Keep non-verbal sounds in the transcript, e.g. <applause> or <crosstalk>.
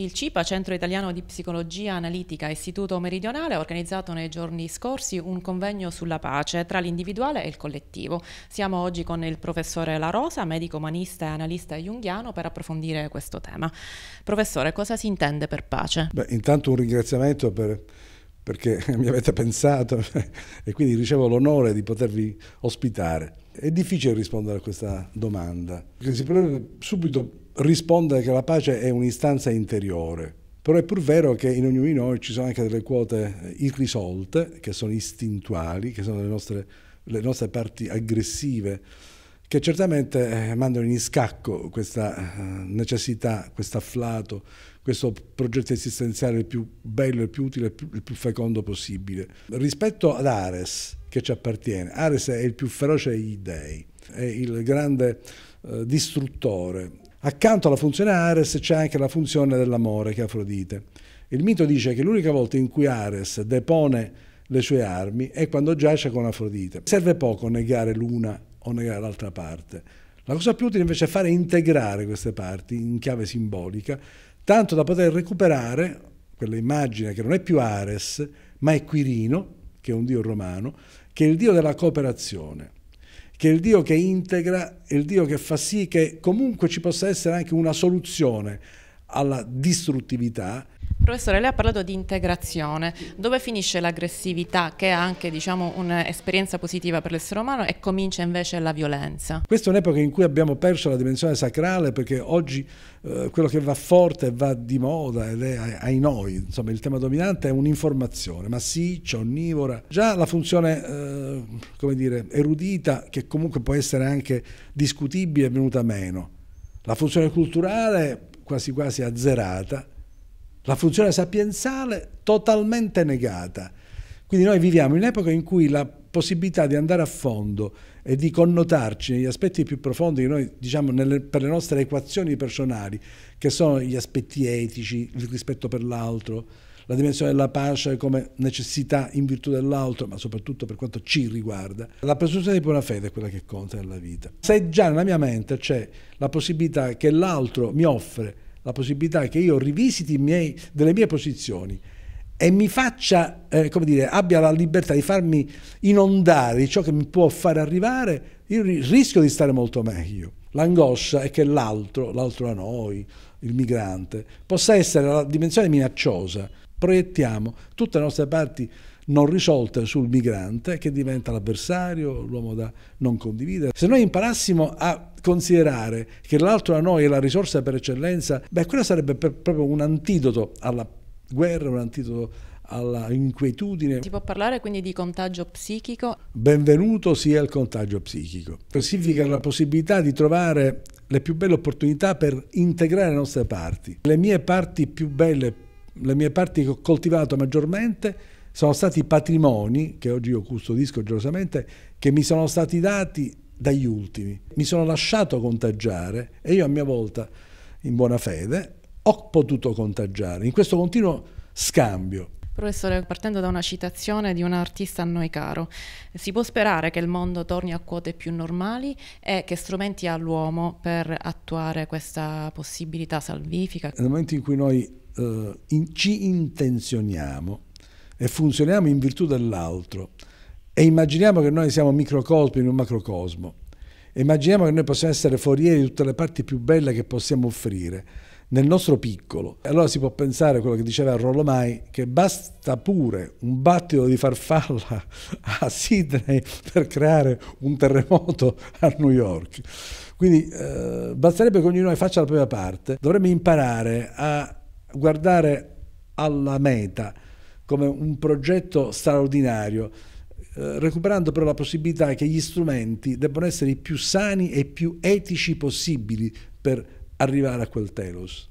Il CIPA, Centro Italiano di Psicologia Analitica Istituto Meridionale, ha organizzato nei giorni scorsi un convegno sulla pace tra l'individuale e il collettivo. Siamo oggi con il professore La Rosa, medico umanista e analista junghiano, per approfondire questo tema. Professore, cosa si intende per pace? Beh, intanto un ringraziamento per, perché <laughs> mi avete pensato <laughs> e quindi ricevo l'onore di potervi ospitare. È difficile rispondere a questa domanda, si prende subito risponde che la pace è un'istanza interiore. Però è pur vero che in ognuno di noi ci sono anche delle quote eh, irrisolte, che sono istintuali, che sono le nostre, le nostre parti aggressive, che certamente eh, mandano in scacco questa eh, necessità, questo afflato, questo progetto esistenziale il più bello, il più utile, il più fecondo possibile. Rispetto ad Ares, che ci appartiene, Ares è il più feroce degli dei, è il grande distruttore, Accanto alla funzione Ares c'è anche la funzione dell'amore che è Afrodite. Il mito dice che l'unica volta in cui Ares depone le sue armi è quando giace con Afrodite. Serve poco negare l'una o negare l'altra parte. La cosa più utile invece è fare integrare queste parti in chiave simbolica, tanto da poter recuperare quella immagine che non è più Ares, ma è Quirino, che è un dio romano, che è il dio della cooperazione che è il Dio che integra, è il Dio che fa sì che comunque ci possa essere anche una soluzione alla distruttività. Professore, lei ha parlato di integrazione. Dove finisce l'aggressività, che è anche diciamo, un'esperienza positiva per l'essere umano, e comincia invece la violenza? Questa è un'epoca in cui abbiamo perso la dimensione sacrale, perché oggi eh, quello che va forte va di moda ed è ai noi. Insomma, il tema dominante è un'informazione massiccia, onnivora. Già la funzione, eh, come dire, erudita, che comunque può essere anche discutibile, è venuta meno. La funzione culturale quasi quasi azzerata, la funzione sapienziale totalmente negata. Quindi noi viviamo in un'epoca in cui la possibilità di andare a fondo e di connotarci negli aspetti più profondi che noi diciamo nelle, per le nostre equazioni personali, che sono gli aspetti etici, il rispetto per l'altro, la dimensione della pace come necessità in virtù dell'altro, ma soprattutto per quanto ci riguarda. La presunzione di buona fede è quella che conta nella vita. Se già nella mia mente c'è la possibilità che l'altro mi offre, la possibilità che io rivisiti miei, delle mie posizioni, e mi faccia, eh, come dire, abbia la libertà di farmi inondare di ciò che mi può far arrivare, io rischio di stare molto meglio. L'angoscia è che l'altro, l'altro a noi, il migrante, possa essere la dimensione minacciosa proiettiamo tutte le nostre parti non risolte sul migrante che diventa l'avversario, l'uomo da non condividere. Se noi imparassimo a considerare che l'altro da noi è la risorsa per eccellenza, beh, quello sarebbe proprio un antidoto alla guerra, un antidoto all'inquietudine. Si può parlare quindi di contagio psichico? Benvenuto sia il contagio psichico. Significa la possibilità di trovare le più belle opportunità per integrare le nostre parti. Le mie parti più belle, le mie parti che ho coltivato maggiormente sono stati patrimoni, che oggi io custodisco gelosamente, che mi sono stati dati dagli ultimi. Mi sono lasciato contagiare e io a mia volta, in buona fede, ho potuto contagiare in questo continuo scambio. Professore, partendo da una citazione di un artista a noi caro, si può sperare che il mondo torni a quote più normali e che strumenti ha l'uomo per attuare questa possibilità salvifica? Nel momento in cui noi eh, in, ci intenzioniamo e funzioniamo in virtù dell'altro e immaginiamo che noi siamo microcosmi in un macrocosmo. immaginiamo che noi possiamo essere forieri di tutte le parti più belle che possiamo offrire nel nostro piccolo. E Allora si può pensare a quello che diceva Rolomai, che basta pure un battito di farfalla <laughs> a Sydney per creare un terremoto a New York. Quindi eh, basterebbe che ognuno faccia la propria parte, dovremmo imparare a guardare alla meta come un progetto straordinario, eh, recuperando però la possibilità che gli strumenti debbano essere i più sani e più etici possibili per arrivare a quel telos.